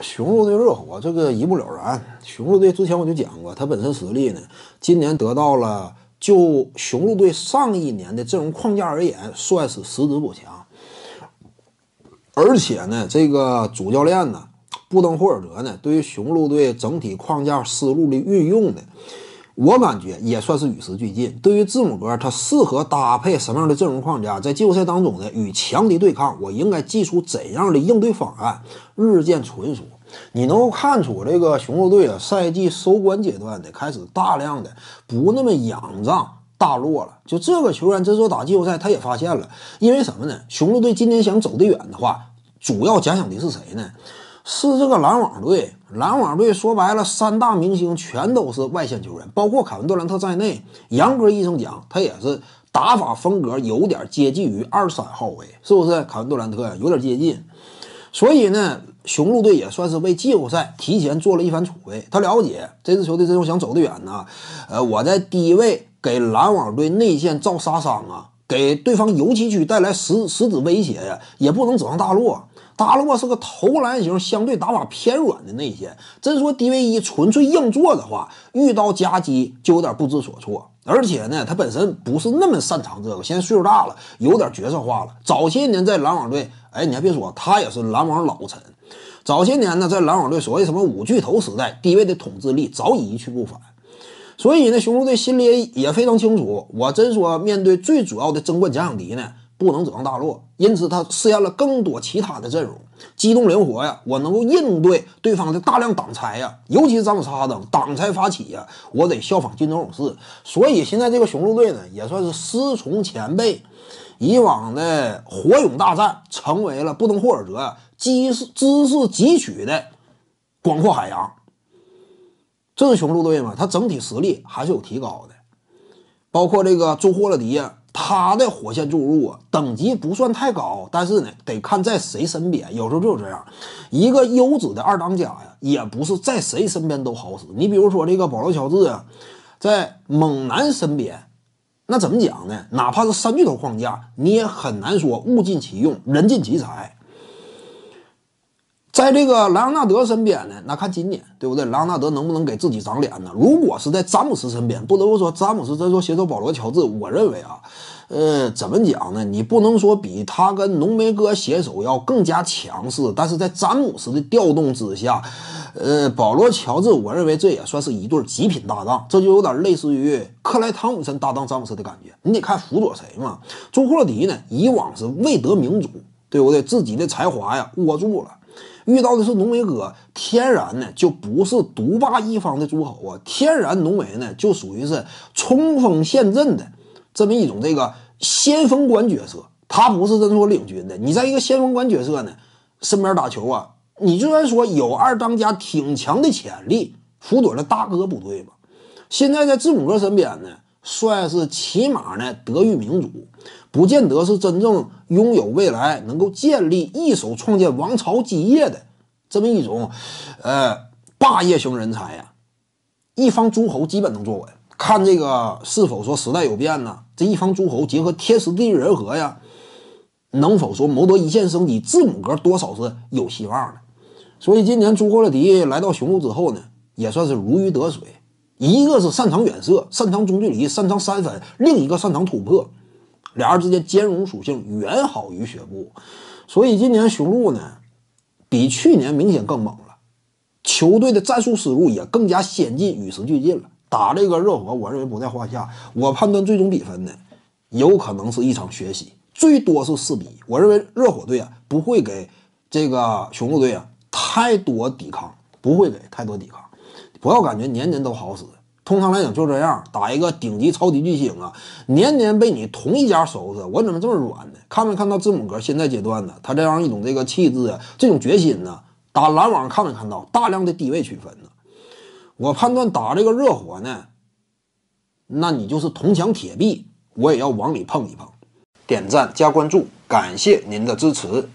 雄鹿对热火，这个一目了然。雄鹿队之前我就讲过，他本身实力呢，今年得到了就雄鹿队上一年的阵容框架而言，算是实至补强。而且呢，这个主教练呢，布登霍尔德呢，对于雄鹿队整体框架思路的运用呢。我感觉也算是与时俱进。对于字母哥，他适合搭配什么样的阵容框架？在季后赛当中呢，与强敌对抗，我应该祭出怎样的应对方案？日渐纯熟，你能够看出这个雄鹿队啊，赛季收官阶段的开始，大量的不那么仰仗大洛了。就这个球员，他说打季后赛，他也发现了，因为什么呢？雄鹿队今年想走得远的话，主要假想敌是谁呢？是这个篮网队，篮网队说白了，三大明星全都是外线球员，包括凯文杜兰特在内。杨哥医生讲，他也是打法风格有点接近于二三号位，是不是？凯文杜兰特呀，有点接近。所以呢，雄鹿队也算是为季后赛提前做了一番储备。他了解这支球队，最后想走得远呢，呃，我在低位给篮网队内线造杀伤啊，给对方油漆区带来实实质威胁呀，也不能指望大落。达洛是个投篮型、相对打法偏软的内线。真说 D V 一纯粹硬做的话，遇到夹击就有点不知所措。而且呢，他本身不是那么擅长这个。现在岁数大了，有点角色化了。早些年在篮网队，哎，你还别说，他也是篮网老臣。早些年呢，在篮网队，所谓什么五巨头时代，低位的统治力早已一去不返。所以呢，雄鹿队心里也非常清楚。我真说，面对最主要的争冠假想敌呢。不能指望大落，因此他试验了更多其他的阵容，机动灵活呀，我能够应对对方的大量挡拆呀，尤其是詹姆斯哈登挡拆发起呀，我得效仿金州勇士，所以现在这个雄鹿队呢也算是师从前辈，以往的火勇大战成为了布登霍尔泽知识知识汲取的广阔海洋。这是雄鹿队嘛，他整体实力还是有提高的，包括这个朱霍勒迪。呀。他的火线注入啊，等级不算太高，但是呢，得看在谁身边。有时候就这样，一个优质的二当家呀，也不是在谁身边都好使。你比如说这个保罗乔治啊，在猛男身边，那怎么讲呢？哪怕是三巨头框架，你也很难说物尽其用，人尽其才。在这个莱昂纳德身边呢，那看今年对不对？莱昂纳德能不能给自己长脸呢？如果是在詹姆斯身边，不得不说，詹姆斯这说携手保罗·乔治，我认为啊，呃，怎么讲呢？你不能说比他跟浓眉哥携手要更加强势，但是在詹姆斯的调动之下，呃，保罗·乔治，我认为这也算是一对极品搭档，这就有点类似于克莱·汤普森搭档詹姆斯的感觉。你得看辅佐谁嘛。朱霍迪呢，以往是未得名主，对不对？自己的才华呀，握住了。遇到的是浓眉哥，天然呢就不是独霸一方的诸侯啊，天然浓眉呢就属于是冲锋陷阵的这么一种这个先锋官角色，他不是真说领军的。你在一个先锋官角色呢身边打球啊，你就算说有二当家挺强的潜力，辅佐了大哥不对吧？现在在字母哥身边呢。算是起码呢，德育民主，不见得是真正拥有未来，能够建立一手创建王朝基业的这么一种，呃，霸业型人才呀。一方诸侯基本能坐稳，看这个是否说时代有变呢？这一方诸侯结合天时地利人和呀，能否说谋得一线生机？字母哥多少是有希望的。所以今年朱霍勒迪来到雄鹿之后呢，也算是如鱼得水。一个是擅长远射，擅长中距离，擅长三分；另一个擅长突破，俩人之间兼容属性远好于雪布。所以今年雄鹿呢，比去年明显更猛了，球队的战术思路也更加先进，与时俱进了。打这个热火，我认为不在话下。我判断最终比分呢，有可能是一场学习，最多是四比一。我认为热火队啊，不会给这个雄鹿队啊太多抵抗，不会给太多抵抗。不要感觉年年都好使。通常来讲就这样，打一个顶级超级巨星啊，年年被你同一家收拾，我怎么这么软呢？看没看到字母哥现在阶段呢？他这样一种这个气质啊，这种决心呢，打篮网看没看到大量的低位取分呢？我判断打这个热火呢，那你就是铜墙铁壁，我也要往里碰一碰。点赞加关注，感谢您的支持。